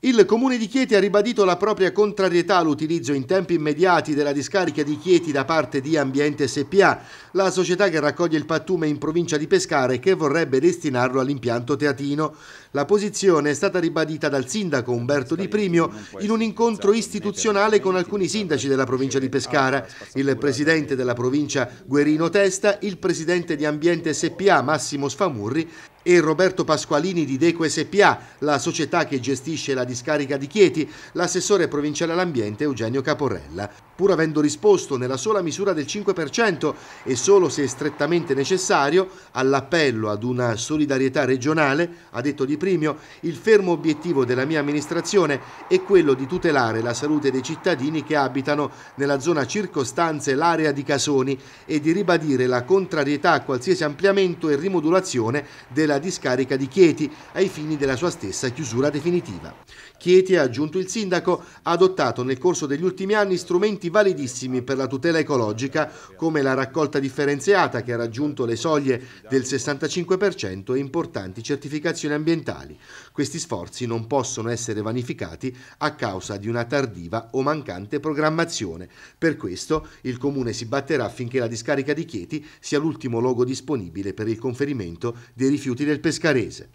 Il comune di Chieti ha ribadito la propria contrarietà all'utilizzo in tempi immediati della discarica di Chieti da parte di Ambiente SPA, la società che raccoglie il pattume in provincia di Pescara e che vorrebbe destinarlo all'impianto teatino. La posizione è stata ribadita dal sindaco Umberto Di Primio in un incontro istituzionale con alcuni sindaci della provincia di Pescara, il presidente della provincia Guerino Testa, il presidente di Ambiente SPA Massimo Sfamurri e Roberto Pasqualini di Deco SPA, la società che gestisce la discarica di Chieti, l'assessore provinciale all'ambiente Eugenio Caporella. Pur avendo risposto nella sola misura del 5% e solo se strettamente necessario all'appello ad una solidarietà regionale, ha detto Di Primio, il fermo obiettivo della mia amministrazione è quello di tutelare la salute dei cittadini che abitano nella zona circostanze l'area di Casoni e di ribadire la contrarietà a qualsiasi ampliamento e rimodulazione della nella discarica di Chieti ai fini della sua stessa chiusura definitiva. Chieti, ha aggiunto il sindaco, ha adottato nel corso degli ultimi anni strumenti validissimi per la tutela ecologica come la raccolta differenziata che ha raggiunto le soglie del 65% e importanti certificazioni ambientali. Questi sforzi non possono essere vanificati a causa di una tardiva o mancante programmazione. Per questo il Comune si batterà affinché la discarica di Chieti sia l'ultimo luogo disponibile per il conferimento dei rifiuti del Pescarese.